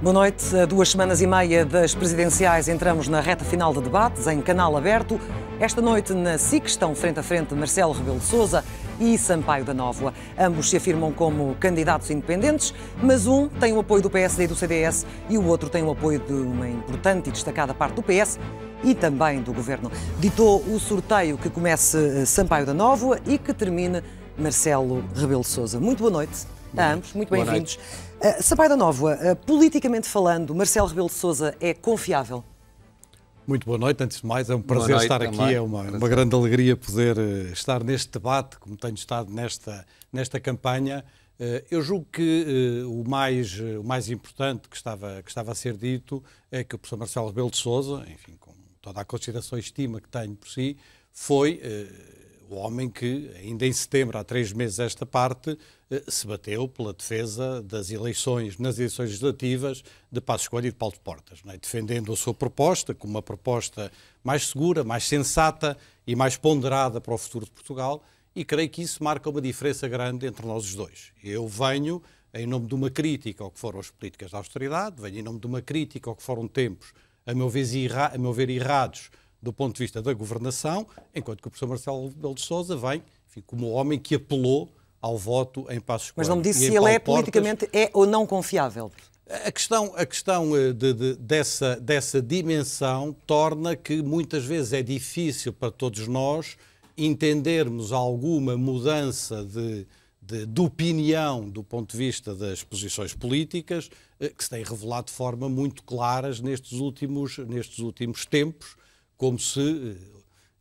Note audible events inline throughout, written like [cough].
Boa noite. A duas semanas e meia das presidenciais, entramos na reta final de debates em canal aberto. Esta noite, na SIC, estão frente a frente Marcelo Rebelo de Souza e Sampaio da Nova. Ambos se afirmam como candidatos independentes, mas um tem o apoio do PSD e do CDS e o outro tem o apoio de uma importante e destacada parte do PS e também do Governo. Ditou o sorteio que comece eh, Sampaio da Nova e que termine Marcelo Rebelo de Souza. Muito boa noite a ambos, muito bem-vindos. Uh, Sampaio da Nova, eh, politicamente falando, Marcelo Rebelo de Sousa é confiável? Muito boa noite, antes de mais, é um prazer estar aqui, é uma, uma, grande alegria poder eh, estar neste debate, como tenho estado nesta, nesta campanha. eu julgo que o, mais, o mais importante que estava, que estava a ser dito é que o professor Marcelo Rebelo de Sousa, enfim, com toda a consideração e estima que tenho por si, foi o homem que, ainda em setembro, há três meses esta parte, eh, se bateu pela defesa das eleições, nas eleições legislativas, de Passos Coelho e de Paulo de Portas, é? defendendo a sua proposta como uma proposta mais segura, mais sensata e mais ponderada para o futuro de Portugal, e creio que isso marca uma diferença grande entre nós os dois. Eu venho em nome de uma crítica ao que foram as políticas da austeridade, venho em nome de uma crítica ao que foram tempos, a meu ver, a meu ver errados, do ponto de vista da governação, enquanto que o professor Marcelo Belo de Sousa vem enfim, como homem que apelou ao voto em Passos Coelho. Mas não me disse se ele é Portas. politicamente é ou não confiável. A questão, a questão eh, de, de, dessa, dessa dimensão torna que muitas vezes é difícil para todos nós entendermos alguma mudança de, de, de, opinião do ponto de vista das posições políticas, eh, que se tem revelado de forma muito claras nestes últimos, nestes últimos tempos, como se eh,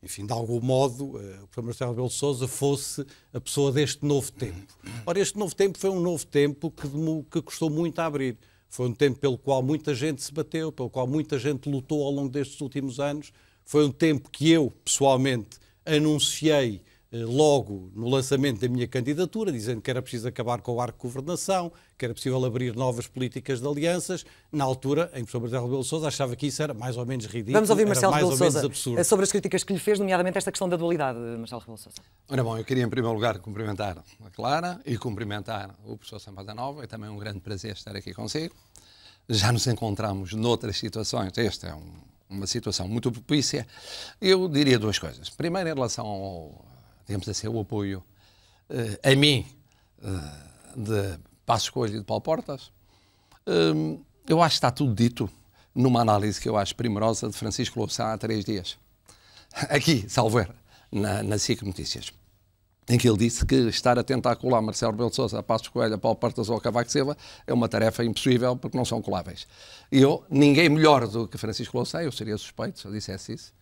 enfim, de algum modo, eh, o professor Marcelo Belo Sousa fosse a pessoa deste novo tempo. Ora, este novo tempo foi um novo tempo que, que custou muito a abrir. Foi um tempo pelo qual muita gente se bateu, pelo qual muita gente lutou ao longo destes últimos anos. Foi um tempo que eu, pessoalmente, anunciei eh, logo no lançamento da minha candidatura, dizendo que era preciso acabar com o arco de governação, que era possível abrir novas políticas de alianças. Na altura, em professor Marcelo Rebelo Sousa achava que isso era mais ou menos ridículo, Vamos ouvir Marcelo mais Rebelo ou menos absurdo. Eh, sobre as críticas que lhe fez, nomeadamente esta questão da dualidade, eh, Marcelo Rebelo Sousa. Ora bom, eu queria em primeiro lugar cumprimentar a Clara e cumprimentar o professor Sampada Nova, é também um grande prazer estar aqui consigo. Já nos encontramos noutras situações, esta é um, uma situação muito propícia. Eu diria duas coisas. Primeiro, em relação ao digamos assim, o apoio eh, a mim eh, de Passos Coelho e de Paulo Portas. Hum, eu acho que está tudo dito numa análise que eu acho primorosa de Francisco Louçã há três dias. Aqui, salvo erro, na, na CIC Notícias em que ele disse que estar a tentar colar Marcelo Rebelo de Sousa, Passos Coelho, Paulo Portas ou Cavaco Silva é uma tarefa impossível porque não são coláveis. E eu, ninguém melhor do que Francisco Louçã, eu seria suspeito se eu dissesse isso,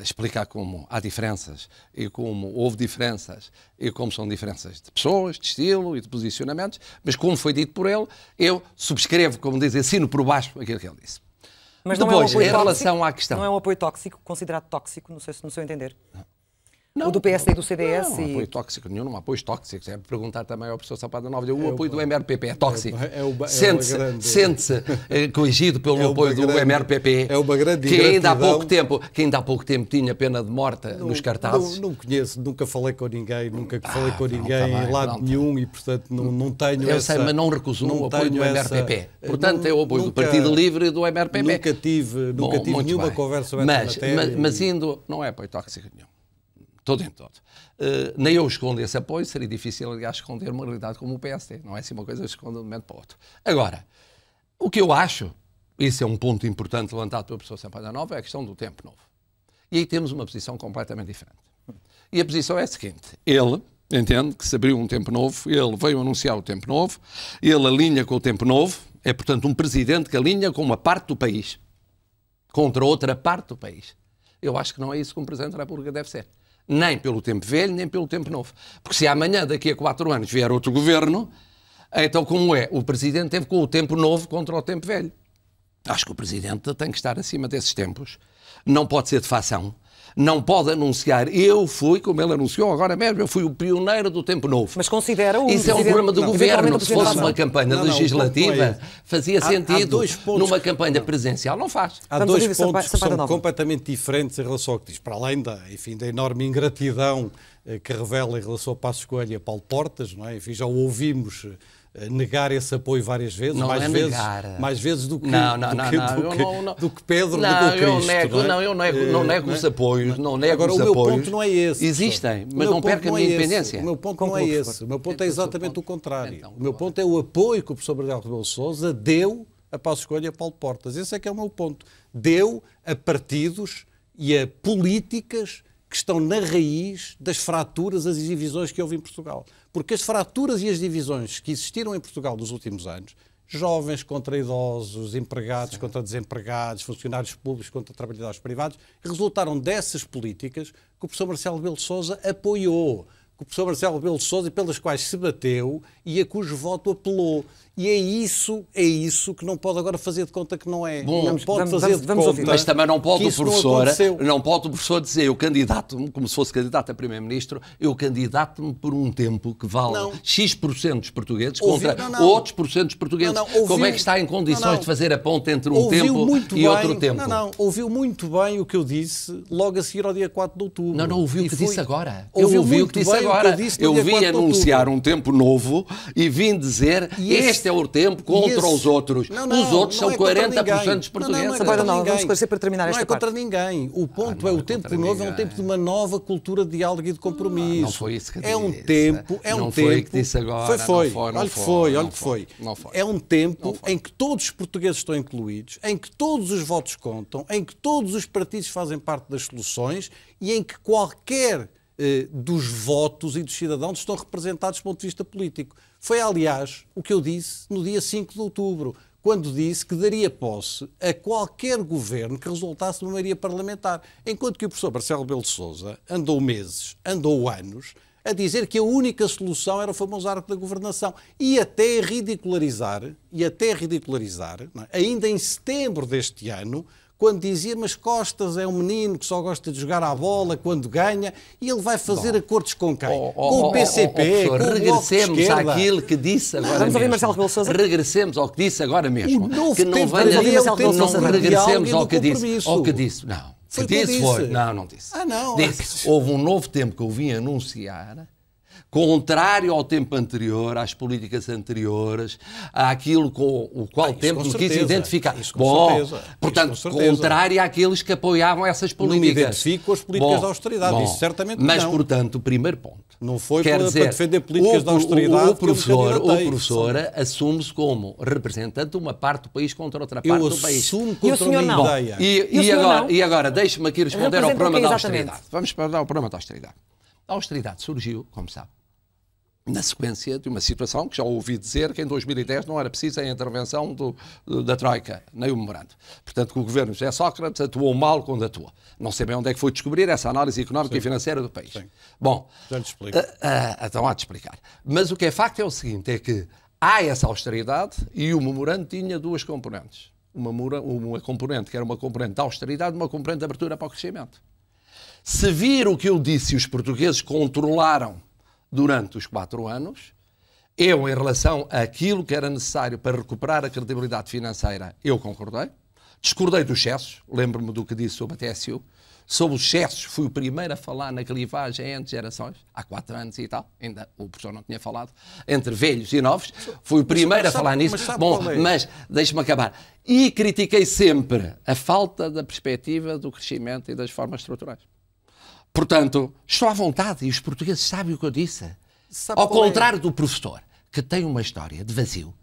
explicar como há diferenças e como houve diferenças e como são diferenças de pessoas, de estilo e de posicionamentos, mas como foi dito por ele, eu subscrevo, como diz, assino por baixo aquilo que ele disse. Mas Depois, não é um apoio em relação tóxico, à questão. Não é um apoio tóxico, considerado tóxico, no seu, não seu entender? Não. Não, o do PSD e do CDS. Não, não apoio tóxico nenhum, não há tóxico. tóxicos. É perguntar também ao professor sapada Nova. O é apoio o, do MRPP é tóxico. É, é Sente-se sente coigido pelo [laughs] é apoio grande, do MRPP. É uma grande que ainda há pouco tempo Que ainda há pouco tempo tinha pena de morte não, nos cartazes. Não, não, conheço, nunca falei com ninguém, nunca ah, falei com ninguém não, tá em lado tá nenhum e, portanto, não, não tenho Eu essa, sei, mas não recuso o apoio do essa, MRPP. Eh, portanto, é o apoio nunca, do Partido Livre e do MRPP. Nunca tive, nunca Bom, tive nenhuma bem. conversa sobre mas, essa matéria. Mas, mas indo, não é apoio tóxico nenhum todo em todo. Uh, nem eu escondo esse apoio, seria difícil, aliás, esconder uma realidade como o PSD. Não é assim uma coisa que esconde de um momento para o outro. Agora, o que eu acho, isso é um ponto importante levantado pela pessoa Sampaio Nova, é a questão do tempo novo. E aí temos uma posição completamente diferente. E a posição é a seguinte: ele, entende, que se abriu um tempo novo, ele veio anunciar o tempo novo, ele alinha com o tempo novo, é portanto um presidente que alinha com uma parte do país contra outra parte do país. Eu acho que não é isso que um presidente da República deve ser nem pelo tempo velho, nem pelo tempo novo. Porque se amanhã, daqui a quatro anos, vier outro governo, então como é? O Presidente teve com o tempo novo contra o tempo velho. Acho que o Presidente tem que estar acima desses tempos. Não pode ser de facção não pode anunciar. Eu fui, como ele anunciou agora mesmo, eu fui o pioneiro do tempo novo. Mas considera o. Isso é um problema do não, governo. Se fosse uma campanha não, não, legislativa, é fazia há, sentido. Há numa campanha presidencial não faz. Há Vamos dois pontos que são completamente diferentes em relação ao que diz. Para além da, enfim, da enorme ingratidão eh, que revela em relação a Passo Coelho e a Paulo Portas, não é? enfim, já o ouvimos eh, eh, negar esse apoio várias vezes, não mais, é vezes negar. mais vezes do que, do, que, não, não, Pedro, não, Eu nego, não, é? não, eu eh, nego, não nego é? os apoios, não nego Agora, os o meu ponto não é esse. Existem, mas não perca a minha é independência. O meu ponto não é esse, o meu ponto é, é exatamente o contrário. Então, o meu ponto é o apoio que o professor Gabriel Rebelo Sousa deu a Paulo Escolha e a Paulo Portas. Esse é que é o meu ponto. Deu a partidos e a políticas que estão na raiz das fraturas, as divisões que houve em Portugal. Porque as fraturas e as divisões que existiram em Portugal nos últimos anos, jovens contra idosos, empregados Sim. contra desempregados, funcionários públicos contra trabalhadores privados, resultaram dessas políticas que o professor Marcelo Belo Souza apoiou, que o professor Marcelo Belo Souza pelas quais se bateu e a cujo voto apelou. E é isso, é isso que não pode agora fazer de conta que não é. Bom, não pode vamos, fazer vamos, de conta. Mas também não pode o professor, não, não, pode o professor dizer eu candidato-me como se fosse candidato a primeiro-ministro, eu candidato-me por um tempo que vale não. X% dos portugueses Ouvi, contra não, outros porcentos portugueses. Ouviu, como é que está em condições de fazer a ponte entre um ouviu tempo e bem, outro tempo? Não, não, ouviu muito bem o que eu disse logo a seguir ao dia 4 de outubro. Não, não ouviu o que disse agora. Eu ouvi o que disse agora. eu, eu vi anunciar um tempo novo e vim dizer e este este é o tempo contra os outros. Não, não, os outros não são é 40% dos portugueses. Agora não, vamos para terminar esta Não é contra parte. ninguém. O ponto ah, é, é, o tempo novo nós é um tempo de uma nova cultura de diálogo e de compromisso. Ah, não, foi isso que disse. É um tempo, é um tempo. Foi que disse agora. Foi, foi. foi olha que foi, olha que foi. É um tempo em que todos os portugueses estão incluídos, em que todos os votos contam, em que todos os partidos fazem parte das soluções e em que qualquer eh, dos votos e dos cidadãos estão representados do ponto de vista político. Foi, aliás, o que eu disse no dia 5 de outubro, quando disse que daria posse a qualquer governo que resultasse de uma maioria parlamentar. Enquanto que o professor Marcelo Belo Souza andou meses, andou anos, a dizer que a única solução era o famoso arco da governação e até ridicularizar, e até ridicularizar, é? ainda em setembro deste ano, quando dizia, mas Costas é um menino que só gosta de jogar à bola quando ganha, e ele vai fazer Bom, acordos com quem? Oh, oh, com o PCP, oh, com o Regressemos àquilo que disse agora Vamos mesmo. Marcelo Sousa? Regressemos ao que disse agora mesmo. que não venha ali, não regressemos ao que, disse, ao que disse. Não. Foi disse, disse, foi. Não, não disse. Ah, não. Disse. Houve um novo tempo que eu vim anunciar contrário ao tempo anterior, às políticas anteriores, àquilo com o qual ah, tempo me quis identificar. Isso com Bom, certeza. portanto, isso com certeza. contrário àqueles que apoiavam essas políticas. Não me identifico com as políticas bom, da austeridade, bom, isso certamente mas, não. Mas, portanto, o primeiro ponto. Não foi Quer para, dizer, para defender políticas o, da austeridade. O, o professor, ou professor assume-se como representante de uma parte do país contra outra parte Eu do país. Assumo contra e uma ideia. Bom, e, e, e agora, e agora deixe-me aqui responder ao problema da austeridade. Vamos para o problema da austeridade. A austeridade surgiu, como sabe, na sequência de uma situação que já ouvi dizer que em 2010 não era precisa a intervenção do, da Troika, nem o memorando. Portanto, que o governo José Sócrates atuou mal quando atuou. Não sei bem onde é que foi descobrir essa análise económica Sim. e financeira do país. Sim. Bom, Uh, uh, então há de explicar. Mas o que é facto é o seguinte, é que há essa austeridade e o memorando tinha duas componentes. Uma, uma componente que era uma componente de austeridade e uma componente de abertura para o crescimento. Se vir o que eu disse e os portugueses controlaram durante os quatro anos. Eu, em relação àquilo que era necessário para recuperar a credibilidade financeira, eu concordei. Discordei dos excessos, lembro-me do que disse sobre a TSU. Sobre os excessos, fui o primeiro a falar na clivagem entre gerações, há quatro anos e tal, ainda o professor não tinha falado, entre velhos e novos, fui o primeiro a falar nisso. Mas Bom, é? mas deixe-me acabar. E critiquei sempre a falta da perspectiva do crescimento e das formas estruturais. Portanto, estou à vontade e os portugueses sabem o que eu disse. Sabe Ao é? contrário é? do professor, que tem uma história de vazio,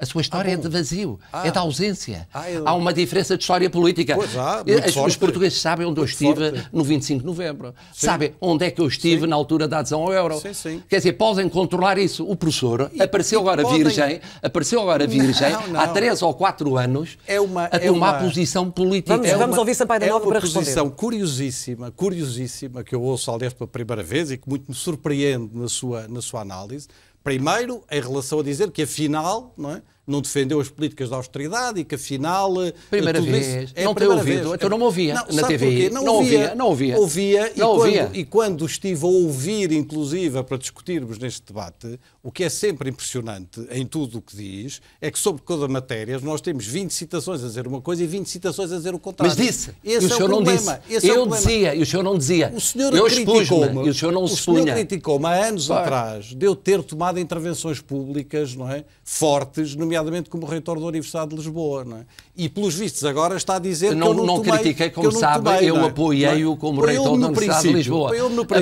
a sua história ah, é de vazio, é ah, é de ausência. Ah, eu... Há uma diferença de história política. Pois há, eh, As, Os portugueses sabem onde eu estive forte. no 25 de novembro. Sim. Sabem onde é que eu estive sim. na altura da adesão ao euro. Sim, sim. Quer dizer, podem controlar isso. O professor e, apareceu, agora podem... virgem, apareceu agora virgem, não, não. há três ou quatro anos, é uma, a é tomar é uma... posição política. Vamos, é vamos uma, ouvir Sampaio da é Nova é uma para responder. posição curiosíssima, curiosíssima, que eu ouço, aliás, pela primeira vez e que muito me surpreende na sua, na sua análise, Primeiro, em relação a dizer que afinal não é, não defendeu as políticas de austeridade e que afinal. Eh, primeira vez. É não te ouvido. Vez. Então não me ouvia não, na TV. Não, não, ouvia, ouvia, não ouvia. Ouvia, não e, ouvia. Quando, e quando estive a ouvir, inclusive, para discutirmos neste debate, o que é sempre impressionante em tudo o que diz é que sobre cada matéria nós temos 20 citações a dizer uma coisa e 20 citações a dizer o contrário. É Mas disse. Esse e é o é senhor o não disse. Esse eu é dizia e o senhor não dizia. O senhor criticou-me. o senhor não se O senhor criticou-me há anos atrás de eu ter tomado intervenções públicas, não é? Fortes, nomeadamente nomeadamente como reitor da Universidade de Lisboa. É? E, pelos vistos, agora está a dizer não, que eu não, não tomei, critiquei, como sabe, eu, eu é? apoiei-o é? como reitor da Universidade de Lisboa.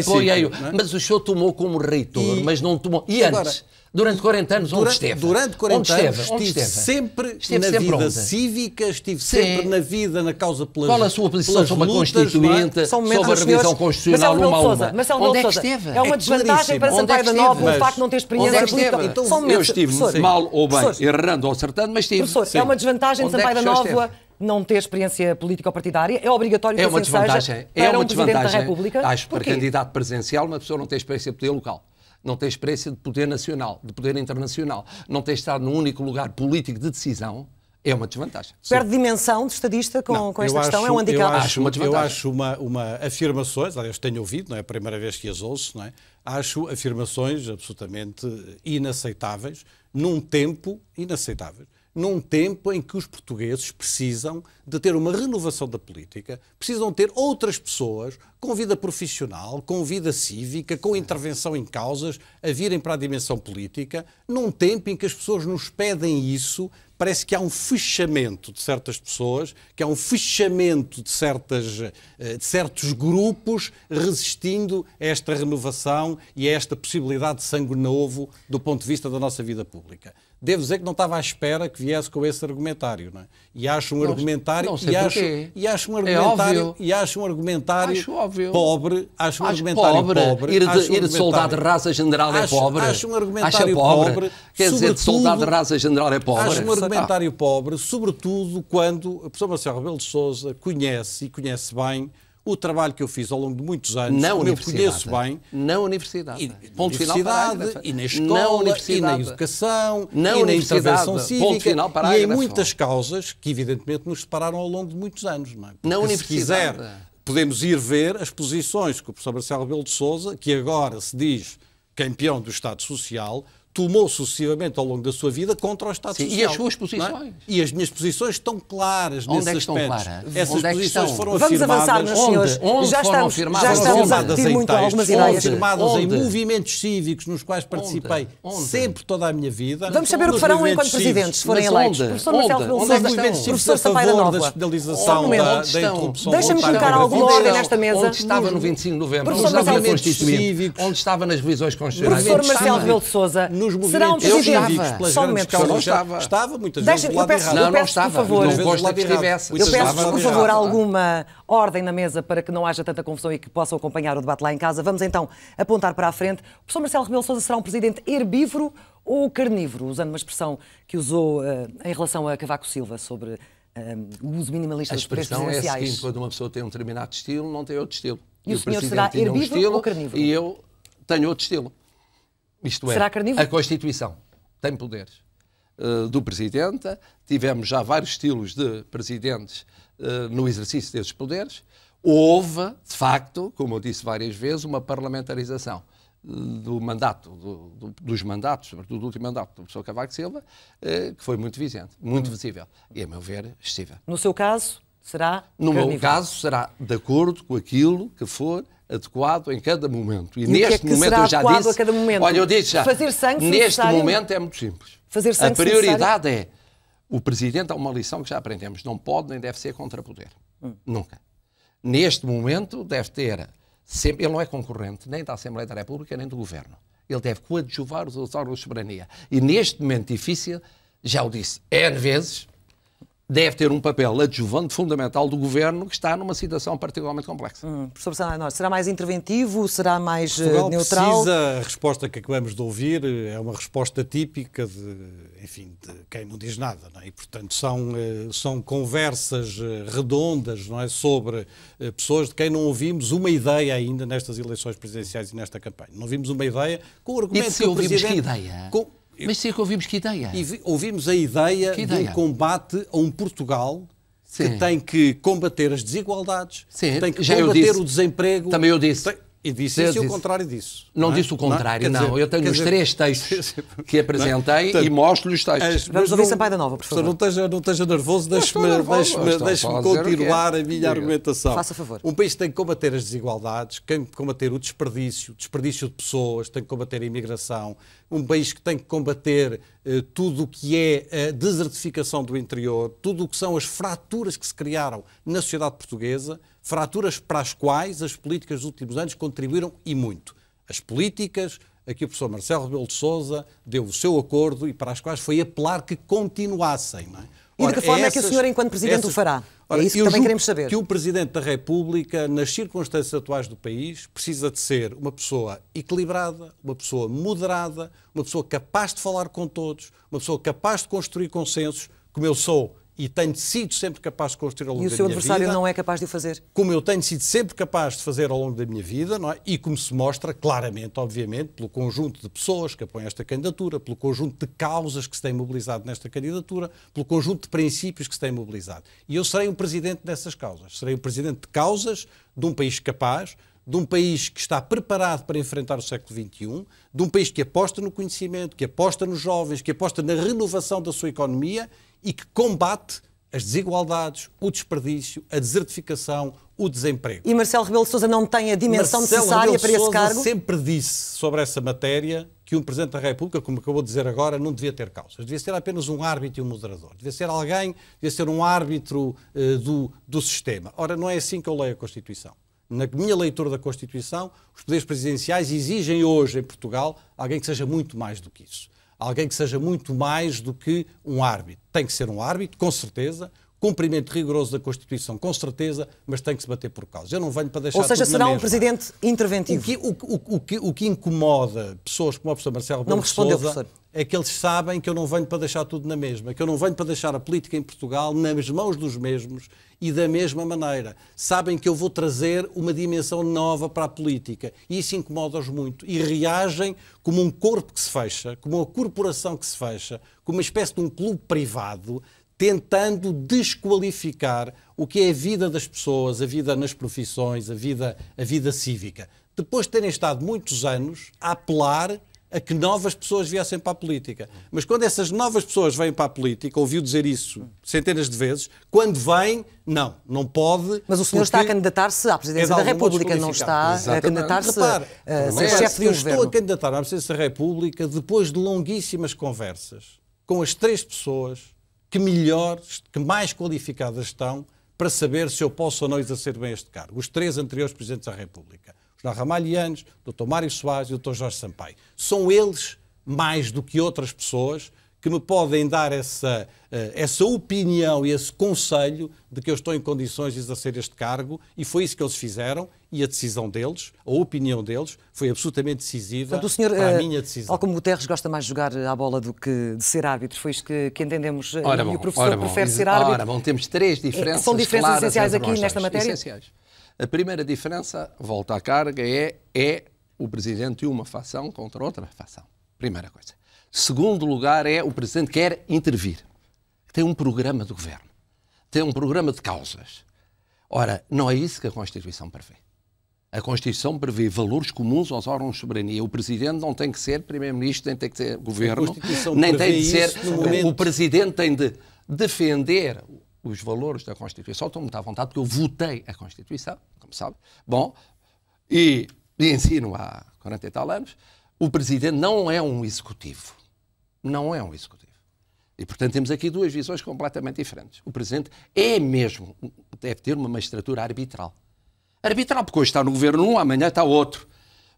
Apoiei-o. É? Mas o senhor tomou como reitor, e, mas não tomou. E agora, antes? Durante 40 anos, durante, onde esteve? Durante 40 onde esteve? anos, onde esteve? esteve? sempre esteve na sempre vida onde? cívica, estive Sim. sempre na vida, na causa pelas Qual a sua posição sobre a Constituinte, é? sobre a revisão é constitucional uma a uma? Mas é onde é que esteve? É uma é desvantagem é para Sampaio da Nova o facto de não ter experiência é política. Então, eu estive mal ou bem, errando ou acertando, mas estive. Professor, é uma desvantagem de Sampaio da Nova não ter experiência política ou partidária é obrigatório é uma assim desvantagem, seja para é uma um desvantagem, Presidente da República. Acho que para candidato presidencial uma pessoa não ter experiência política local não tem experiência de poder nacional, de poder internacional, não tem estado num único lugar político de decisão, é uma desvantagem. Perde dimensão de estadista com, não, com esta questão, acho, é um handicap. Eu acho, uma eu acho uma, uma afirmações, aliás tenho ouvido, não é a primeira vez que as ouço, não é? acho afirmações absolutamente inaceitáveis, num tempo inaceitável num tempo em que os portugueses precisam de ter uma renovação da política, precisam ter outras pessoas com vida profissional, com vida cívica, com intervenção em causas, a virem para a dimensão política, num tempo em que as pessoas nos pedem isso, parece que há um fechamento de certas pessoas, que há um fechamento de, certas, eh, de certos grupos resistindo a esta renovação e a esta possibilidade de sangue novo do ponto de vista da nossa vida pública devo dizer que não estava à espera que viesse com esse argumentário, não é? E acho um não, argumentário não e, acho, e acho um é argumentário é e acho um argumentário acho pobre, acho um argumentário pobre, pobre ir, de, acho ir de soldado de raça general é acho, é pobre, acho um argumentário pobre, pobre, quer dizer de soldado de raça general é pobre, acho um tá. argumentário pobre, sobretudo quando a pessoa Marcelo Rebelo de Sousa conhece e conhece bem o trabalho que eu fiz ao longo de muitos anos, na como eu conheço bem. Na universidade. E, ponto universidade, final, e na escola, na e na educação, na e na intervenção cívica, final, e em muitas causas que evidentemente nos separaram ao longo de muitos anos. Não é? Porque, na universidade. quiser, podemos ir ver as posições que o professor Marcelo Belo de Souza, que agora se diz campeão do Estado Social, tomou sucessivamente ao longo da sua vida contra o Estado Sim, Social. E as suas posições. É? E as minhas posições estão claras onde nesse é aspecto. Claras? Essas onde é posições é foram Vamos afirmadas. Avançar, meus senhores. já estamos, afirmadas? Já estamos a em muito textos, algumas ideias. afirmadas onde? em movimentos cívicos nos quais participei sempre toda a minha vida. Vamos saber o que farão enquanto presidentes, se forem eleitos. Professor Marcelo Rebelo movimentos é Professor a favor da finalização da Deixa-me colocar alguma ordem nesta mesa. Onde estava no 25 de novembro? Onde estava Onde estava nas revisões constitucionais? Professor Marcelo Rebelo Sousa, nos movimentos. Será um eu estava. Só que momento. estava. estava muitas vezes Deixa, eu peço, eu peço por favor. Não gosta que estivesse. Eu peço, por favor, alguma ordem na mesa para que não haja tanta confusão e que possam acompanhar o debate lá em casa. Vamos então apontar para a frente. O professor Marcelo Rebelo Sousa será um presidente herbívoro ou carnívoro, usando uma expressão que usou uh, em relação a Cavaco Silva sobre eh, o uso minimalista dos preços A expressão é a seguinte, quando uma pessoa tem um determinado estilo, não tem outro estilo. E, e o, o senhor será herbívoro um estilo, ou carnívoro? E eu tenho outro estilo. Isto é, Será é, carnívoro? a Constituição tem poderes uh, do Presidente, tivemos já vários estilos de presidentes uh, no exercício desses poderes. Houve, de facto, como eu disse várias vezes, uma parlamentarização eh, do mandato, do, do, dos mandatos, sobretudo do último mandato do professor Cavaco Silva, eh, que foi muito vigente, muito uhum. visível. E, a meu ver, estiva. No seu caso? será No carnívoro. meu caso, será de acordo com aquilo que for adequado em cada momento. E, e é neste é momento eu já disse. A cada momento? Olha, eu disse já. Fazer sangue Neste necessário... momento é muito simples. Fazer sangue A prioridade necessário... é. O presidente há é uma lição que já aprendemos: não pode nem deve ser contrapoder. Hum. Nunca. Neste momento, deve ter. Sempre, ele não é concorrente nem da Assembleia da República nem do governo. Ele deve coadjuvar os órgãos de soberania. E neste momento difícil, já o disse N vezes, deve ter um papel adjuvante fundamental do governo que está numa situação particularmente complexa. Hum, professor Santana, será mais interventivo? Será mais eh, Portugal neutral? Precisa, a resposta que acabamos de ouvir eh, é uma resposta típica de, enfim, de quem não diz nada, não é? e portanto são, eh, são conversas redondas não é? sobre pessoas de quem não ouvimos uma ideia ainda nestas eleições presidenciais e nesta campanha. Não ouvimos uma ideia com argumentos. e se que ouvimos que ideia? Com, mas sim é que ouvimos que ideia. E ouvimos a ideia, ideia? de um combate a um Portugal Sim. que tem que combater as desigualdades, Sim. tem que Já combater o desemprego. Também eu disse. Tem... E disse o contrário disso. Não, não é? disse o contrário, não. não. eu tenho os três textos [laughs] que apresentei e mostro-lhe os textos. As, Vamos ouvir Sampaio Nova, por favor. Não esteja, não esteja nervoso, deixe-me deixe deixe continuar a minha argumentação. Faça favor. Um país tem que combater as desigualdades, tem que combater o desperdício, desperdício de pessoas, tem que combater a imigração, um país que tem que combater eh, tudo o que é a eh, desertificação do interior, tudo o que são as fraturas que se criaram na sociedade portuguesa, fraturas para as quais as políticas dos últimos anos contribuíram e muito. As políticas a que o professor Marcelo Rebelo de Sousa deu o seu acordo e para as quais foi apelar que continuassem. Não é? e de que forma essas, é que o senhor, enquanto Presidente, essas... o fará? Ora, é isso que também queremos saber. que o Presidente da República, nas circunstâncias atuais do país, precisa de ser uma pessoa equilibrada, uma pessoa moderada, uma pessoa capaz de falar com todos, uma pessoa capaz de construir consensos, como eu sou e tenho sido sempre capaz de construir ao longo da minha vida. E o seu adversário não é capaz de o fazer? Como eu tenho sido sempre capaz de fazer ao longo da minha vida, é? e como se mostra claramente, obviamente, pelo conjunto de pessoas que apoiam esta candidatura, pelo conjunto de causas que se têm mobilizado nesta candidatura, pelo conjunto de princípios que se têm mobilizado. E eu serei um presidente dessas causas. Serei um presidente de causas de um país capaz, de um país que está preparado para enfrentar o século XXI, de um país que aposta no conhecimento, que aposta nos jovens, que aposta na renovação da sua economia e que combate as desigualdades, o desperdício, a desertificação, o desemprego. E Marcelo Rebelo de Sousa não tem a dimensão Marcelo necessária Rebelo para esse Sousa cargo? sempre disse sobre essa matéria que um Presidente da República, como acabou de dizer agora, não devia ter causas. Devia ser apenas um árbitro e um moderador. Devia ser alguém, devia ser um árbitro uh, do, do sistema. Ora, não é assim que eu leio a Constituição. Na minha leitura da Constituição, os poderes presidenciais exigem hoje, em Portugal, alguém que seja muito mais do que isso alguém que seja muito mais do que um árbitro. Tem que ser um árbitro, com certeza, cumprimento rigoroso da Constituição, com certeza, mas tem que se bater por causa. Eu não venho para deixar. Ou seja, será um presidente interventivo. O que, o, o, o, que, o que incomoda pessoas como o professor Marcelo Não respondeu, Sousa, professor. É que eles sabem que eu não venho para deixar tudo na mesma, que eu não venho para deixar a política em Portugal nas mãos dos mesmos e da mesma maneira. Sabem que eu vou trazer uma dimensão nova para a política e isso incomoda-os muito e reagem como um corpo que se fecha, como uma corporação que se fecha, como uma espécie de um clube privado, tentando desqualificar o que é a vida das pessoas, a vida nas profissões, a vida, a vida cívica. Depois de terem estado muitos anos a apelar a que novas pessoas viessem para a política. Mas quando essas novas pessoas vêm para a política, ouviu dizer isso centenas de vezes, quando vêm, não, não pode. Mas o senhor está a candidatar-se à Presidência é da República, não está Exatamente. a candidatar-se a eh, ser chefe de Eu governo. estou a candidatar à Presidência da República depois de longuíssimas conversas com as três pessoas que melhores, que mais qualificadas estão para saber se eu posso ou não exercer bem este cargo. Os três anteriores Presidentes da República, os Dr. Ramalhianos, Dr. Mário Soares e Dr. Jorge Sampaio. São eles, mais do que outras pessoas, que me podem dar essa, eh, essa opinião e esse conselho de que eu estou em condições de exercer este cargo, e foi isso que eles fizeram, e a decisão deles, a opinião deles, foi absolutamente decisiva senhor, para a eh, minha decisão. Tal como o Terres gosta mais de jogar à bola do que de ser árbitro, foi isto que, que entendemos, eh, ora e o professor prefere ser árbitro. Ora bom, temos três diferenças São diferenças essenciais aqui nós, nesta matéria? Essenciais. A primeira diferença, volta à carga, é, é o presidente de uma facção contra outra facção. Primeira coisa. Segundo lugar é o Presidente quer intervir. Tem um programa do governo. Tem um programa de causas. Ora, não é isso que a Constituição prevê. A Constituição prevê valores comuns aos órgãos de soberania. O Presidente não tem que ser Primeiro-Ministro, nem tem que ser Governo, nem tem que ser. O Presidente tem de defender os valores da Constituição. Estou muito à vontade porque eu votei a Constituição, como sabe. Bom, e, e ensino há 40 e tal anos o presidente não é um executivo. Não é um executivo. E, portanto, temos aqui duas visões completamente diferentes. O presidente é mesmo, deve ter uma magistratura arbitral. Arbitral, porque hoje está no governo um, amanhã está outro.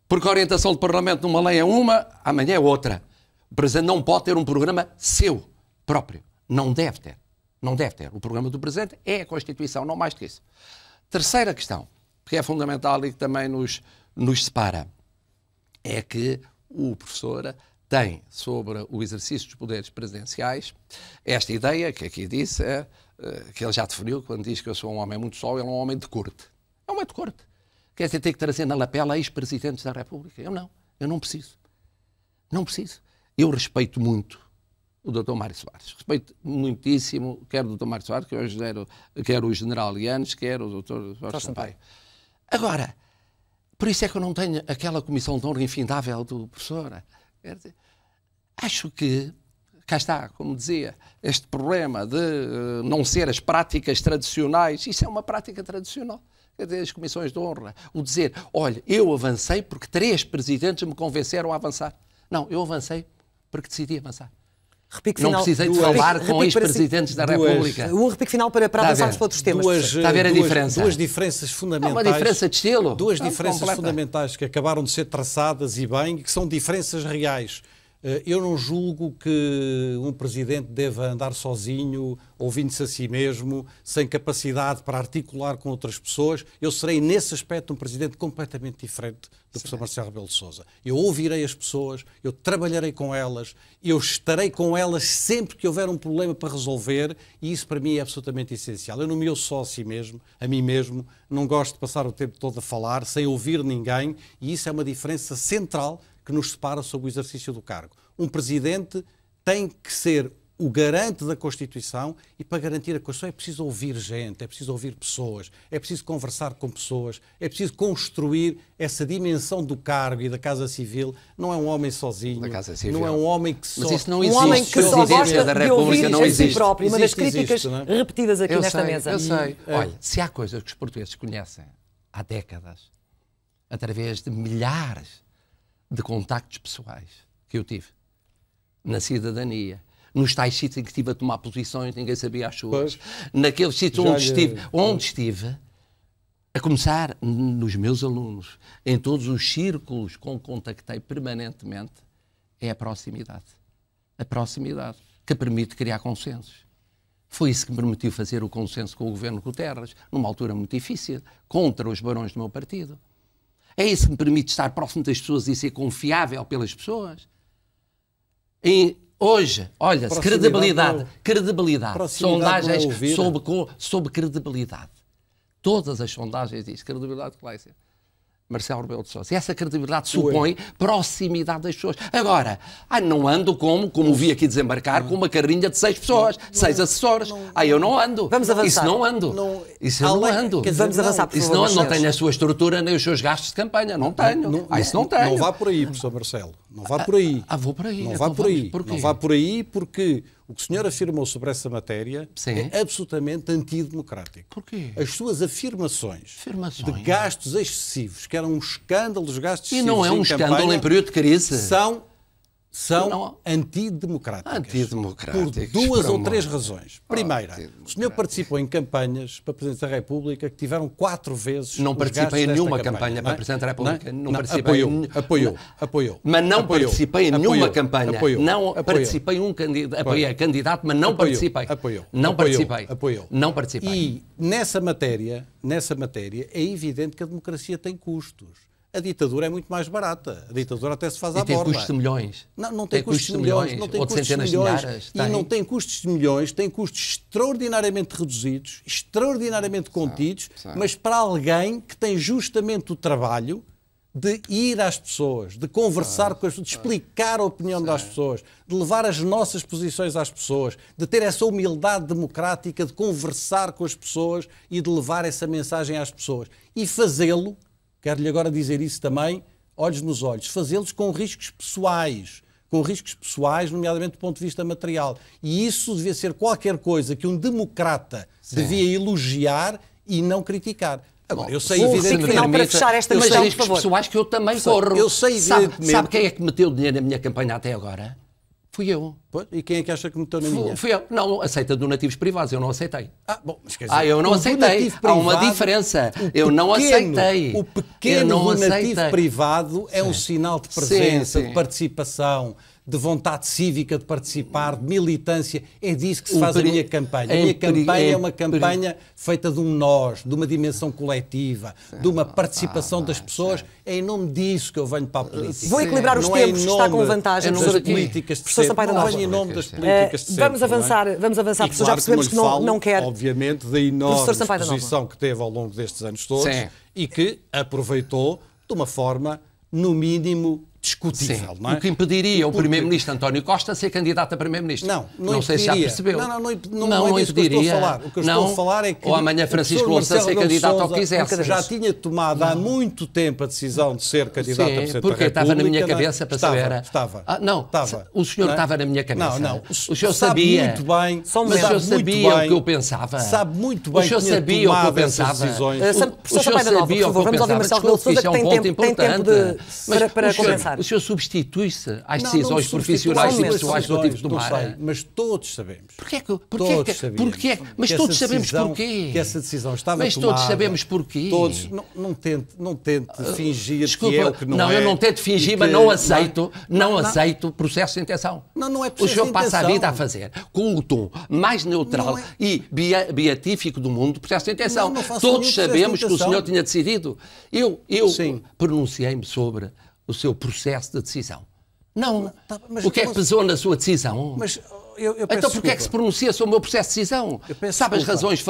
Porque a orientação do Parlamento numa lei é uma, amanhã é outra. O presidente não pode ter um programa seu próprio. Não deve ter. Não deve ter. O programa do presidente é a Constituição, não mais do que isso. Terceira questão, que é fundamental e que também nos, nos separa é que o professor tem sobre o exercício dos poderes presidenciais esta ideia que aqui disse, é, que ele já definiu quando diz que eu sou um homem muito só, ele é um homem de corte. É um homem de corte. Quer dizer, tem que trazer na lapela ex-presidentes da República. Eu não, eu não preciso. Não preciso. Eu respeito muito o Dr. Mário Soares. Respeito muitíssimo, quer o Dr. Mário Soares, quer o, general, quer Lianes, quer o Dr. Jorge Sampaio. Agora, por isso é que eu não tenho aquela comissão de honra infindável do professor. Dizer, acho que, cá está, como dizia, este problema de uh, não ser as práticas tradicionais, isso é uma prática tradicional. Quer dizer, as comissões de honra, o dizer, olha, eu avancei porque três presidentes me convenceram a avançar. Não, eu avancei porque decidi avançar. Repique final. Não precisei de falar com ex-presidentes da República. Duas, um repique final para, para tá avançarmos para outros temas. Duas, Está a ver a duas, diferença? Duas tá. diferenças fundamentais. Não, uma diferença de estilo. Duas diferenças fundamentais que acabaram de ser traçadas e bem, que são diferenças reais. Eh, eu não julgo que um presidente deva andar sozinho, ouvindo-se a si mesmo, sem capacidade para articular com outras pessoas. Eu serei, nesse aspecto, um presidente completamente diferente do Sim. professor Marcelo Rebelo de Souza. Eu ouvirei as pessoas, eu trabalharei com elas, eu estarei com elas sempre que houver um problema para resolver e isso para mim é absolutamente essencial. Eu não me ouço só a si mesmo, a mim mesmo, não gosto de passar o tempo todo a falar sem ouvir ninguém e isso é uma diferença central que nos separa sobre o exercício do cargo. Um presidente tem que ser o garante da Constituição e para garantir a Constituição é preciso ouvir gente, é preciso ouvir pessoas, é preciso conversar com pessoas, é preciso construir essa dimensão do cargo e da Casa Civil. Não é um homem sozinho, não é um homem que só... Mas isso não existe. Um homem que só gosta da República de não existe. Si próprio. Uma das críticas existe, é? repetidas aqui eu nesta sei, mesa. Eu sei. E, é. Olha, se há coisas que os portugueses conhecem há décadas, através de milhares de contactos pessoais que eu tive na cidadania. Nos tais sítios em que estive a tomar posições, ninguém sabia as suas. Pois, Naqueles sítios onde estive, é... onde estive, a começar nos meus alunos, em todos os círculos com que contactei permanentemente, é a proximidade. A proximidade que permite criar consensos. Foi isso que me permitiu fazer o consenso com o governo Guterres, numa altura muito difícil, contra os barões do meu partido. É isso que me permite estar próximo das pessoas e ser confiável pelas pessoas. E hoje, olha, credibilidade, é credibilidade, sondagens é sobre, sobre credibilidade. Todas as sondagens dizem credibilidade que vai ser. Marcelo Rebelo de Sousa. E essa credibilidade supõe proximidade das pessoas. Agora, ai, não ando como, como vi aqui desembarcar, com uma carrinha de seis pessoas, não, seis assessores. Aí eu não ando. Vamos avançar. Isso não ando. Não, isso eu não ando. Dizer, vamos avançar, por Isso não, não tenho a sua estrutura nem os seus gastos de campanha. Não tenho. Não, isso não tenho. Não ah, vá por aí, professor Marcelo. Não vá por aí. Ah, vou por aí. Não então vá então, por aí. Por não vá por aí porque o que o senhor afirmou sobre essa matéria Sim. é absolutamente antidemocrático. Porquê? As suas afirmações, afirmações, de gastos excessivos, que eram um escândalo os gastos excessivos. E não é um escândalo em período de crise. São são não... antidemocráticas. Antidemocráticas. Por duas ou três razões. Primeira, oh, o senhor participou em campanhas para Presidente da República que tiveram quatro vezes. Não participei em nenhuma campanha, é? para Presidente da é? República. Não, não, não participei. Apoiou, apoiou, apoiou. Mas não apoiou, participei em nenhuma apoiou, campanha. Apoiou, não participei um candidato. Apoiei candidato, mas não participei. Apoiou. Não participei. Apoiou. Não participei. E nessa matéria, nessa matéria, é evidente que a democracia tem custos. A ditadura é muito mais barata. A ditadura até se faz e à borda. tem custos de milhões. Não, não tem, tem custos, custos de milhões, Não tem ou custos centenas de milhões. milhares. Tem. E não tem custos de milhões, tem custos extraordinariamente reduzidos, extraordinariamente contidos, sabe, sabe. mas para alguém que tem justamente o trabalho de ir às pessoas, de conversar com as pessoas, de explicar a opinião das pessoas, de levar as nossas posições às pessoas, de ter essa humildade democrática de conversar com as pessoas e de levar essa mensagem às pessoas. E fazê-lo Quero-lhe agora dizer isso também, olhos nos olhos. Fazê-los com riscos pessoais. Com riscos pessoais, nomeadamente do ponto de vista material. E isso devia ser qualquer coisa que um democrata Sim. devia elogiar e não criticar. Agora, Bom, eu sei evidentemente... Não, para fechar esta mas questão, por pessoais que eu também corro. Eu sei evidentemente... Sabe, sabe quem é que meteu dinheiro na minha campanha até agora? Fui eu. e quem é que acha que meteu na fui, minha? Fui eu. Não, aceita donativos privados, eu não aceitei. Ah, bom, mas quer ah, dizer, ah eu não aceitei. Privado, Há uma diferença. Pequeno, eu não aceitei. O pequeno nativo não donativo aceitei. privado é sim. um sinal de presença, sim, sim. de participação de vontade cívica de participar, de militância. É disso que se faz a minha campanha. A é minha campanha é, é uma campanha feita de um nós, de uma dimensão coletiva, de uma ah, participação das pessoas. É em nome disso que eu venho para a política. Vou equilibrar os é tempos, está com vantagem. Das políticas de sempre. Não venho em nome das políticas de Vamos avançar, vamos avançar, professor. Já percebemos que não quer. Obviamente, da enorme posição que teve ao longo destes anos todos e que aproveitou de uma forma, no mínimo, discutível. É? O que impediria porque... o Primeiro-Ministro António Costa ser candidato a Primeiro-Ministro. Não, não, não sei se já percebeu. Não, não, não, não, não, não é impediria. Que o que eu não, estou a falar é que. Ou amanhã Francisco Louçã ser candidato ao que quisesse. Já tinha tomado há muito tempo a decisão de ser candidato Sim, a Presidente porque estava na minha é? cabeça para estava, saber. Estava. Ah, não, estava. O senhor é? estava na minha cabeça. Não, não. O senhor sabia. muito bem. Só mas o senhor sabia o que eu pensava. Sabe muito bem o senhor sabia o que eu pensava. O senhor sabia o que eu pensava. Vamos ouvir Marcelo Rebelo Sousa que é tem tempo de. Para começar o senhor substitui-se às decisões profissionais e pessoais do tipo do mar. Sei, é? mas todos sabemos. Porquê que, porquê todos que, sabemos. Porquê, mas que todos sabemos decisão, porquê. Que essa decisão estava mas tomada. Mas todos sabemos porquê. Todos, não, não tente, não tente uh, fingir desculpa, que é o que não, não é. Não, eu não tento fingir, mas não é. aceito, não, não, aceito processo de intenção. Não, não é processo O senhor passa a vida a fazer com o tom mais neutral é. e beatífico do mundo processo de intenção. Todos sabemos que o senhor tinha decidido. Eu, eu pronunciei-me sobre o seu processo de decisão. Não. Tá, tá o que é que pesou na sua decisão? Mas oh, eu, eu Então porquê é que se pronuncia sobre o meu processo de decisão? Sabe desculpa. as razões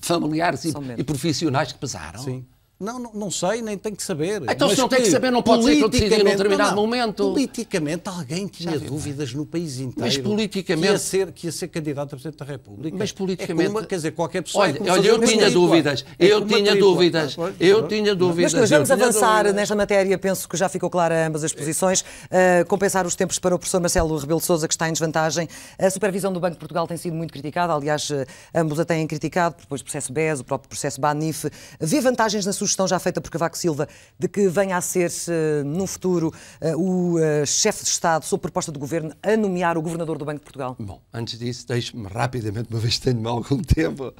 familiares e, e, profissionais que pesaram? Sim. Não, não, não, sei, nem tenho que saber. Então, Mas se não tem que saber, não pode ser que eu decidi num determinado não, momento. Politicamente, alguém tinha dúvidas no país inteiro. Mas politicamente. Que ia ser, que ia ser candidato a Presidente da República. Mas politicamente. É como, quer dizer, qualquer pessoa. Olha, é olha eu, tinha dúvidas, é eu tinha dúvidas. eu tinha eu tinha dúvidas. Mas vamos avançar dúvidas. nesta matéria. Penso que já ficou clara ambas as posições. Uh, compensar os tempos para o professor Marcelo Rebelo Souza, que está em desvantagem. A supervisão do Banco de Portugal tem sido muito criticada. Aliás, eh, ambos a têm criticado. Depois o processo BES, o próprio processo BANIF. Vê vantagens na sua sugestão já feita por Cavaco Silva de que venha a ser, eh, no futuro, eh, o eh, chefe de Estado, sob proposta do governo, a nomear o governador do Banco de Portugal? Bom, antes disso, deixe-me rapidamente, uma vez que tenho algum tempo,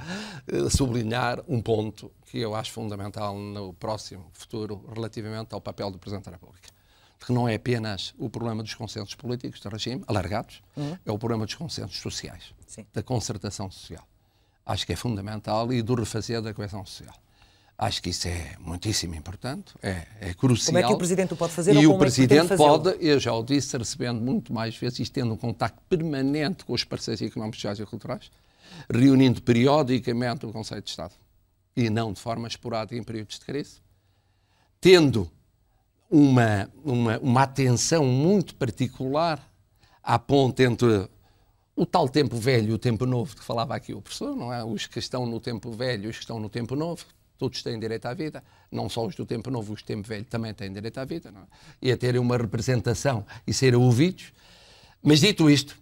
sublinhar um ponto que eu acho fundamental no próximo futuro relativamente ao papel do Presidente da República que não é apenas o problema dos consensos políticos do regime, alargados, uhum. é o problema dos consensos sociais, Sim. da concertação social. Acho que é fundamental e do refazer da coesão social. Acho que isso é muitíssimo importante, é, é, é crucial. Como é que o Presidente o pode fazer? E o Presidente é pode, eu já o disse, recebendo muito mais vezes e tendo um contacto permanente com os parceiros económicos, sociais e culturais, reunindo periodicamente o Conselho de Estado e não de forma esporádica em períodos de crise, tendo uma, uma, uma atenção muito particular à ponte entre o tal tempo velho e o tempo novo de que falava aqui o professor, não é? Os que estão no tempo velho e os que estão no tempo novo, todos têm direito à vida, não só os do tempo novo, os do tempo velho também têm direito à vida, é? e a terem uma representação e serem ouvidos. Mas dito isto,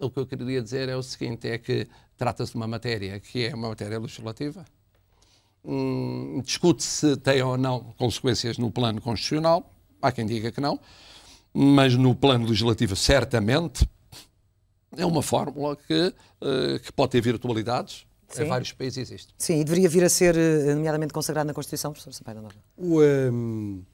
o que eu queria dizer é o seguinte: é que trata-se de uma matéria que é uma matéria legislativa. Hum, Discute-se se tem ou não consequências no plano constitucional. Há quem diga que não, mas no plano legislativo, certamente, é uma fórmula que, eh, que pode ter virtualidades, Sim. Em vários países existe. Sim, e deveria vir a ser, eh, nomeadamente, consagrado na Constituição, professor Sampaio da Nova. O, um, ehm,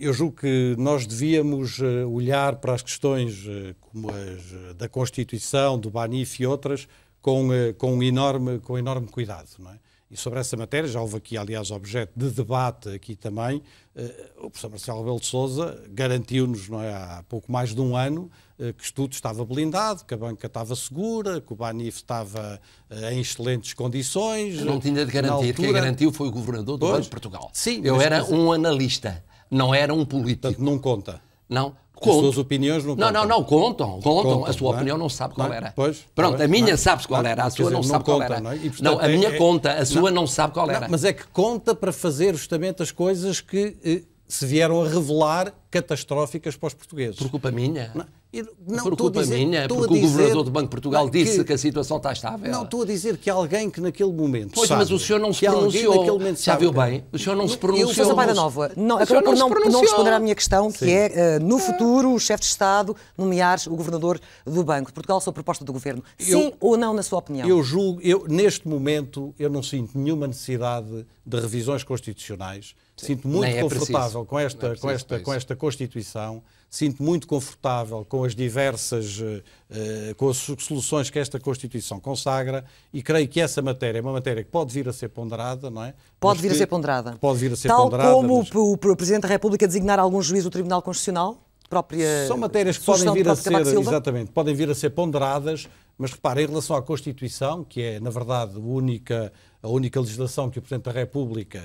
eu julgo que nós devíamos eh, olhar para as questões eh, como as da Constituição, do Banif e outras, com, com, enorme, com enorme cuidado, não é? E sobre essa matéria, já houve aqui, aliás, objeto de debate aqui também, eh, o professor Marcelo Belo de Souza garantiu-nos é, há pouco mais de um ano eh, que estudo estava blindado, que a banca estava segura, que o Banif estava eh, em excelentes condições. Não tinha de garantir. Altura... Quem garantiu foi o governador do pois, Banco de Portugal. Sim, Eu era um analista, não era um político. Portanto, não conta. Não, Conto. As suas opiniões não contam. Não, não, não, contam, contam. contam a sua é? opinião não sabe qual é? era. Pois, Pronto, a é? minha sabe qual era, a sua não sabe qual era. Não, a minha conta, a sua não sabe qual era. Mas é que conta para fazer justamente as coisas que eh, se vieram a revelar catastróficas para os portugueses. Por culpa minha? Não. É não, por culpa dizer, minha, é porque o governador do Banco de Portugal disse que, a situação está estável. Não, estou a dizer que alguém que naquele momento. Pois, sabe, mas o senhor não se pronunciou. Já viu bem? O senhor não se pronunciou. Mas a Baida Nova não, acabou por não, não, responder à minha questão, Sim. que é uh, no futuro o chefe de Estado nomear o governador do Banco de Portugal sua proposta do governo. Sim eu, ou não, na sua opinião? Eu julgo, eu, neste momento, eu não sinto nenhuma necessidade de revisões constitucionais. Sim. Sinto muito é confortável preciso. com esta, é com, esta, com esta Constituição sinto muito confortável com as diversas eh, eh, com as soluções que esta Constituição consagra e creio que essa matéria é uma matéria que pode vir a ser ponderada, não é? Pode mas vir que, a ser ponderada. Pode vir a ser Tal ponderada. Tal como mas... o Presidente da República designar algum juiz do Tribunal Constitucional? Própria São matérias que podem vir a ser, exatamente, podem vir a ser ponderadas, mas repara, em relação à Constituição, que é, na verdade, a única, a única legislação que o Presidente da República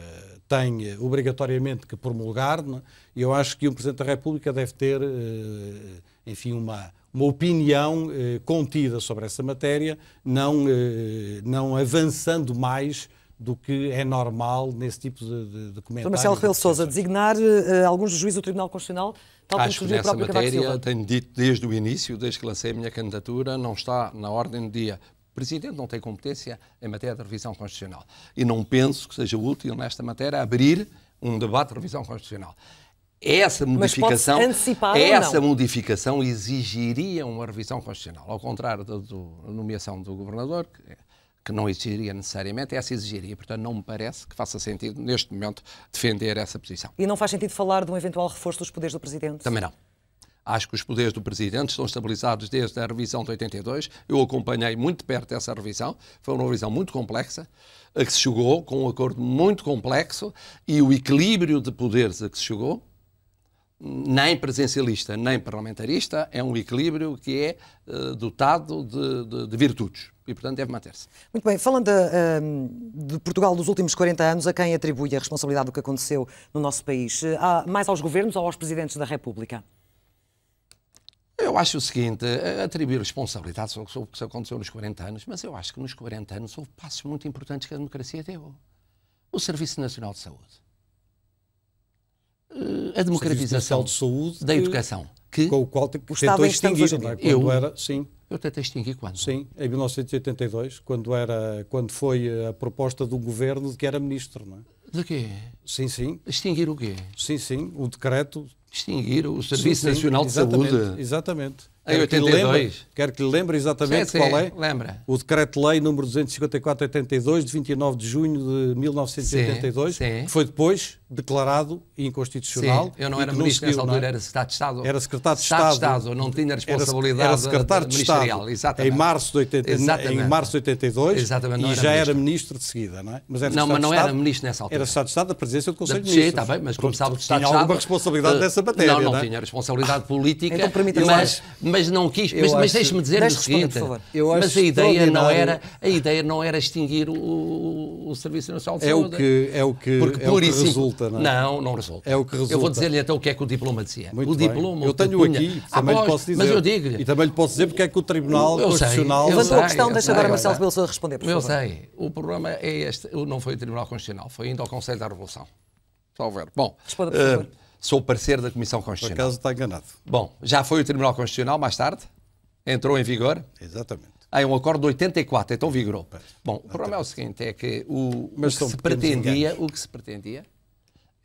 tem obrigatoriamente que promulgar, é? e eu acho que o Presidente da República deve ter, eh, enfim, uma, uma opinião eh, contida sobre essa matéria, não, eh, não avançando mais do que é normal nesse tipo de, de, de Marcelo Rebelo Sousa, designar uh, alguns juízes do Tribunal Constitucional, tal Acho como que nessa matéria, tenho dito desde o início, desde que lancei a minha candidatura, não está na ordem do dia. Presidente não tem competência em matéria de revisão constitucional. E não penso que seja útil nesta matéria abrir um debate de revisão constitucional. Essa modificação, essa modificação exigiria uma revisão constitucional, ao contrário da nomeação do governador, que, que não exigiria necessariamente, essa exigiria. Portanto, não me parece que faça sentido, neste momento, defender essa posição. E não faz sentido falar de um eventual reforço dos poderes do Presidente? Também não. Acho que os poderes do Presidente estão estabilizados desde a revisão de 82. Eu acompanhei muito de perto essa revisão. Foi uma revisão muito complexa, a que se chegou com um acordo muito complexo e o equilíbrio de poderes a que se chegou, nem presencialista nem parlamentarista, é um equilíbrio que é uh, dotado de, de, de virtudes e, portanto, deve manter-se. Muito bem. Falando de, ehm, de, Portugal dos últimos 40 anos, a quem atribui a responsabilidade do que aconteceu no nosso país? Eh, mais aos governos ou aos presidentes da República? Eu acho o seguinte, eh, atribuir responsabilidade sobre o que aconteceu nos 40 anos, mas eu acho que nos 40 anos houve passos muito importantes que a democracia deu. O Serviço Nacional de Saúde. Eh, a democratização de saúde da educação. Que, com o qual te, o tentou é extinguir, quando eu, era, sim. Eu tentei extinguir quando? Sim, em 1982, quando, era, quando foi a proposta do governo de que era ministro, não é? De quê? Sim, sim. Extinguir o quê? Sim, sim, o decreto extinguir o Serviço sim, sim, Nacional de Saúde. Exatamente. Em 82. Que quero que lhe lembre exatamente sim, sim, qual é lembra. o Decreto-Lei número 254-82, de 29 de junho de 1982, sim, que foi depois declarado inconstitucional. Sim, eu não era ministro nessa é? altura, era secretário de Estado. Era secretário de Estado. Estado, Estado, Estado não tinha responsabilidade era, secretário de Estado exatamente. Em março de, 82. exatamente. Em março de 82 exatamente, e já ministro. era ministro de seguida, não é? Mas era não, mas não Estado, era ministro nessa altura. Era secretário de Estado da presidência do Conselho de tá Ministros. Sim, está bem, mas como sabe o Estado de Estado... Tinha alguma responsabilidade eh, nessa matéria, Não, não, é? tinha responsabilidade política, então, mas, mas mas não quis. Eu mas, mas deixe-me dizer o seguinte: mas a ideia, não era, a ideia não era extinguir o, o, Serviço Nacional de é Saúde. O que, é o que, Porque, é o que isso, resulta, não é? Não, não resulta. É o que resulta. Eu vou dizer-lhe então o que é que o diploma dizia. Muito o diploma. Bem. Eu tenho aqui, também lhe posso dizer. Mas eu digo E também lhe posso dizer porque é que o Tribunal eu Constitucional. Sei, Levantou a questão, deixa agora Marcelo Rebelo Sousa responder. Eu sei. O problema é este. Não foi o Tribunal Constitucional, foi ainda ao Conselho da Revolução. Só ver. Bom. Responda, por favor. Eh, sou parecer da Comissão Constitucional. Por acaso está enganado. Bom, já foi o Tribunal Constitucional mais tarde? Entrou em vigor? Exatamente. Ah, é um acordo de 84, então vigorou. Bom, o problema é o seguinte, é que o, o que se pretendia, o que se pretendia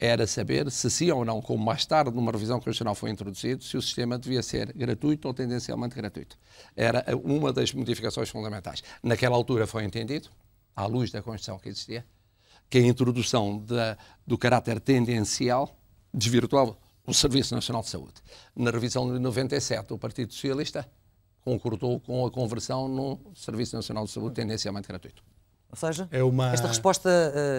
era saber se sim ou não, como mais tarde numa revisão constitucional foi introduzido, se o sistema devia ser gratuito ou tendencialmente gratuito. Era uma das modificações fundamentais. Naquela altura foi entendido, à luz da Constituição que existia, que a introdução do caráter tendencial desvirtuou o Serviço Nacional de Saúde. Na revisão de 97, o Partido Socialista concordou com a conversão no Serviço Nacional de Saúde tendencialmente gratuito. Ou seja, é uma... esta resposta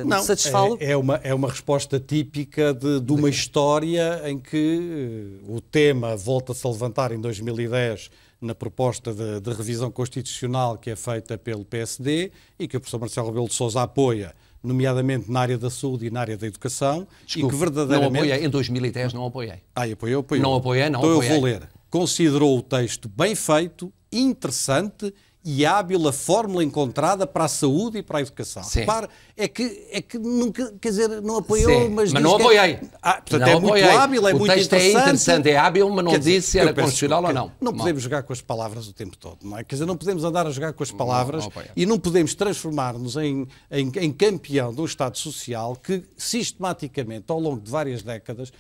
uh, não, satisfalo? É, é, uma, é uma resposta típica de, de uma de história em que uh, o tema volta-se a levantar em 2010 na proposta de, de, revisão constitucional que é feita pelo PSD e que o professor Marcelo Rebelo de Sousa apoia nomeadamente na área da saúde e na área da educação, Desculpe, e que verdadeiramente... Não apoiei, em 2010 não apoiei. Ah, apoiou, apoiou. Não apoiei, não então apoiei. Então eu vou ler. Considerou o texto bem feito, interessante e hábil a fórmula encontrada para a saúde e para a educação. Sim. Repare é que, é que nunca, quer dizer, não apoiou, Sim, mas. Mas não é apoiei. Ah, portanto, não é apoiei. muito hábil, é o muito interessante. O texto é interessante, é hábil, mas não quer dizer, se era constitucional ou não. Não podemos não. jogar com as palavras o tempo todo, não é? Quer dizer, não podemos andar a jogar com as palavras não, e não podemos transformar-nos em, em, em, campeão de um Estado Social que, sistematicamente, ao longo de várias décadas,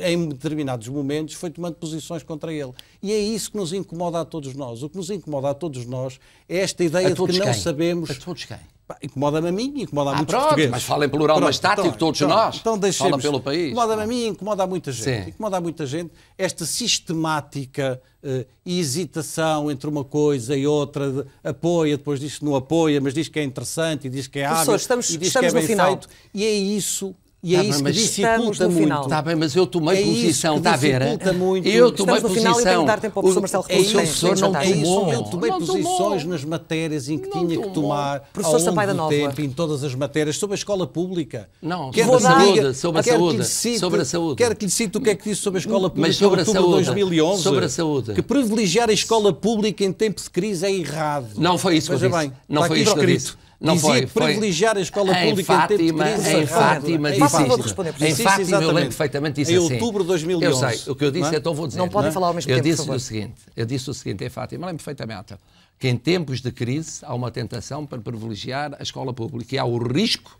em determinados momentos, foi tomando posições contra ele. E é isso que nos incomoda a todos nós. O que nos incomoda a todos nós é esta ideia de que não quem? sabemos. A todos quem? Incomoda-me a mim e incomoda a ah, muitos pronto, portugueses. Mas falem pelo plural pronto, mais tático, então, todos então, nós. Então deixemos. Fala pelo país. Incomoda-me a mim e incomoda a muita gente. Sim. Incomoda a muita gente esta sistemática uh, hesitação entre uma coisa e outra, de, apoia, depois diz que não apoia, mas diz que é interessante e diz que é hábil. estamos, e diz estamos que é no final. Feito, e é isso e é tá isso bem, que dificulta muito. Está bem, mas eu tomei é posição, está a ver? É? Muito. Eu tomei estamos posição. Final, eu dar tempo ao professor o, Marcelo é isso, professor não é tomou. Eu tomei não posições tomou. nas matérias em que não tinha tomou. que tomar professor ao longo do Nova. tempo, em todas as matérias, sobre a escola pública. Não, quer sobre, saúde, diga, sobre a saúde, cite, sobre a saúde. Quero que lhe cite o que é que disse sobre a escola pública mas sobre em outubro de 2011. Sobre a saúde. Que privilegiar a escola pública em tempo de crise é errado. Não foi isso que eu disse. Não foi isso que eu disse. Não Dizia foi, que privilegiar foi... a escola pública é em, Fátima, em, em Fátima, em Fátima, disse é isto. Em Fátima, eu lembro perfeitamente, disse em assim. outubro de 2011. Eu sei, o que eu disse, é? então vou dizer. Não podem é? falar ao mesmo eu tempo, disse o seguinte, Eu disse o seguinte em Fátima, lembro perfeitamente, que em tempos de crise há uma tentação para privilegiar a escola pública e há o risco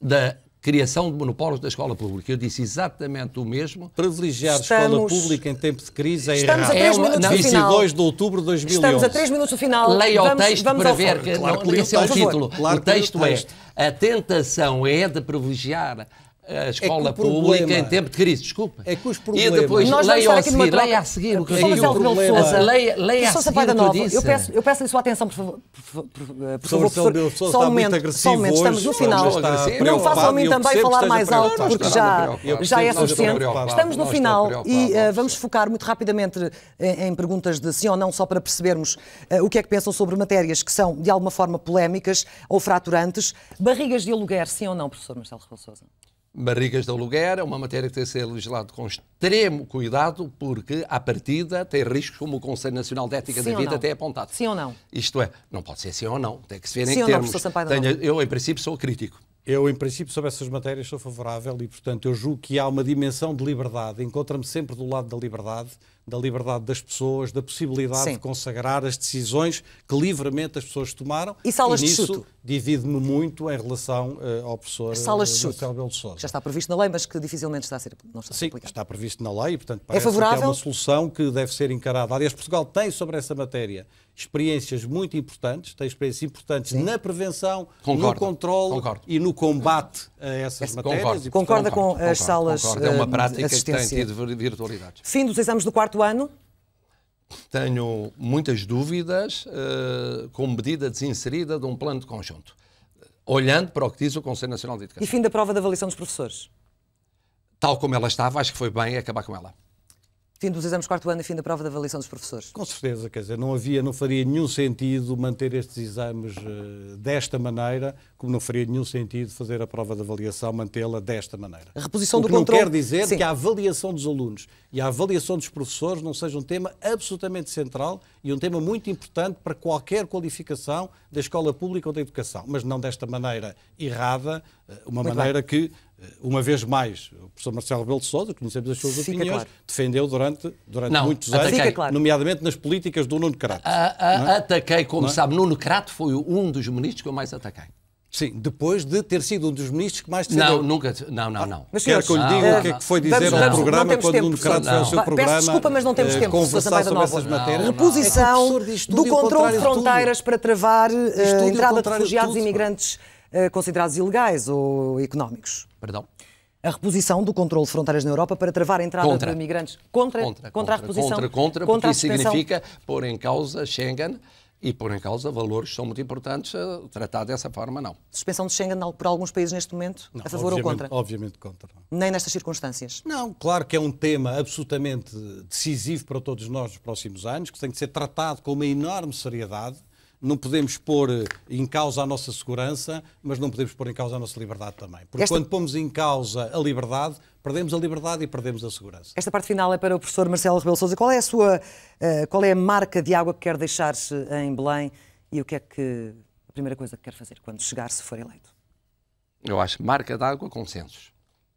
da criação de monopólios da escola pública. Eu disse exatamente o mesmo. Privilegiar a escola pública em tempo de crise é estamos errado. A 3 minutos é, 22 de outubro de 2011. Estamos a 3 minutos do final. Leia o texto vamos para ver. Que, não, esse é o título. Claro, o texto é: a tentação é de privilegiar é, a é escola é pública em tempo de crise, desculpa. É que os problemas... E depois Nós leia, troca... a seguir o que eu Leia, leia a seguir o que eu disse. Eu peço, eu peço a sua atenção, por favor. Por, por, por favor professor, só, só um momento, só um momento, estamos no final. Não façam a mim também falar mais alto, porque já, já é suficiente. Estamos no final e eh, vamos focar muito rapidamente eh, em perguntas de sim ou não, só para percebermos eh, o que é que pensam sobre matérias que são, de alguma forma, polémicas ou fraturantes. Barrigas de aluguer, sim ou não, professor Marcelo Rebelo Sousa? barrigas de aluguer, é uma matéria que tem que ser legislada com extremo cuidado, porque, à partida, tem riscos como o Conselho Nacional de Ética sim da Vida tem apontado. Sim ou não? Isto é, não pode ser sim ou não, tem que se ver sim em termos. Não, Sampaio, Tenho, eu, em princípio, sou crítico. Eu, em princípio, sobre essas matérias sou favorável e, portanto, eu julgo que há uma dimensão de liberdade. Encontra-me sempre do lado da liberdade, da liberdade das pessoas, da possibilidade Sim. de consagrar as decisões que livremente as pessoas tomaram. E salas e nisso, de Divide-me muito em relação uh, ao professor eh, salas de chute, de Sousa. Que já está previsto na lei, mas que dificilmente está a ser, não está a ser Sim, está previsto na lei e, portanto, é parece é favorável? que é uma solução que deve ser encarada. Aliás, Portugal tem sobre essa matéria experiências muito importantes, tem experiências importantes Sim. na prevenção, concordo, no controle e no combate a essas Esse, matérias. Concordo, e, portanto, concorda com as salas concordo. É uma eh, prática que tem tido virtualidade. Fim dos exames do quarto ano? Tenho muitas dúvidas uh, com medida desinserida de um plano de conjunto, olhando para o que diz o Conselho Nacional de Educação. E fim da prova de avaliação dos professores? Tal como ela estava, acho que foi bem acabar com ela. Fim dos exames quarto ano e fim da prova de avaliação dos professores. Com certeza, quer dizer, não havia, não faria nenhum sentido manter estes exames uh, desta maneira, como não faria nenhum sentido fazer a prova de avaliação, mantê-la desta maneira. A reposição o do que controle. não quer dizer Sim. que a avaliação dos alunos e a avaliação dos professores não seja um tema absolutamente central e um tema muito importante para qualquer qualificação da escola pública ou da educação, mas não desta maneira errada, eh, uma muito maneira bem. que eh, uma vez mais, o professor Marcelo Rebelo de Sousa, conhecemos as suas Fica opiniões, claro. defendeu durante, durante não, muitos anos, nomeadamente nas políticas do Nuno Crato. A, a, é? ataquei, como é? sabe, Nuno Crato foi um dos ministros que eu mais ataquei. Sim, depois de ter sido um dos ministros que mais defendeu. Não, nunca. Não, não, ah, não. Mas, que eu lhe ah, diga não, o que é que foi dizer ao programa quando o Nuno Crato foi ao seu programa. Peço desculpa, mas não temos eh, tempo. Conversar sobre essas matérias. Reposição é, é do controle de fronteiras para travar uh, entrada de refugiados e imigrantes eh, considerados ilegais ou económicos. Perdão? A reposição do controle de fronteiras na Europa para travar a entrada contra. de imigrantes. Contra, contra, contra, contra a reposição. Contra, contra, contra porque significa pôr em causa Schengen e pôr em causa valores que são muito importantes. Eh, tratar dessa forma, não. Suspensão de Schengen por alguns países neste momento? Não, a favor ou contra? Obviamente contra. Nem nestas circunstâncias? Não, claro que é um tema absolutamente decisivo para todos nós nos próximos anos, que tem que ser tratado com uma enorme seriedade não podemos pôr eh, em causa a nossa segurança, mas não podemos pôr em causa a nossa liberdade também. Porque Esta... quando pomos em causa a liberdade, perdemos a liberdade e perdemos a segurança. Esta parte final é para o professor Marcelo Rebelo Sousa. Qual é a sua, eh, qual é a marca de água que quer deixar-se eh, em Belém e o que é que a primeira coisa que quer fazer quando chegar, se for eleito? Eu acho marca de água, consensos.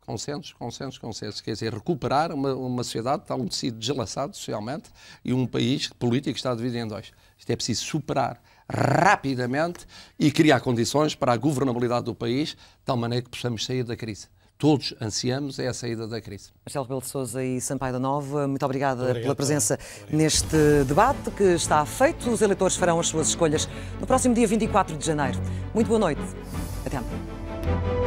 Consensos, consensos, consensos. Quer dizer, recuperar uma, uma sociedade que está um tecido deslaçado socialmente e um país político que está dividido em dois. Isto é preciso superar rapidamente e criar condições para a governabilidade do país, de tal maneira que possamos sair da crise todos ansiamos é a saída da crise. Marcelo Belo Souza e Sampaio da Nova, muito obrigada Obrigado, pela presença Obrigado. neste debate que está feito. Os eleitores farão as suas escolhas no próximo dia 24 de janeiro. Muito boa noite. Até amanhã.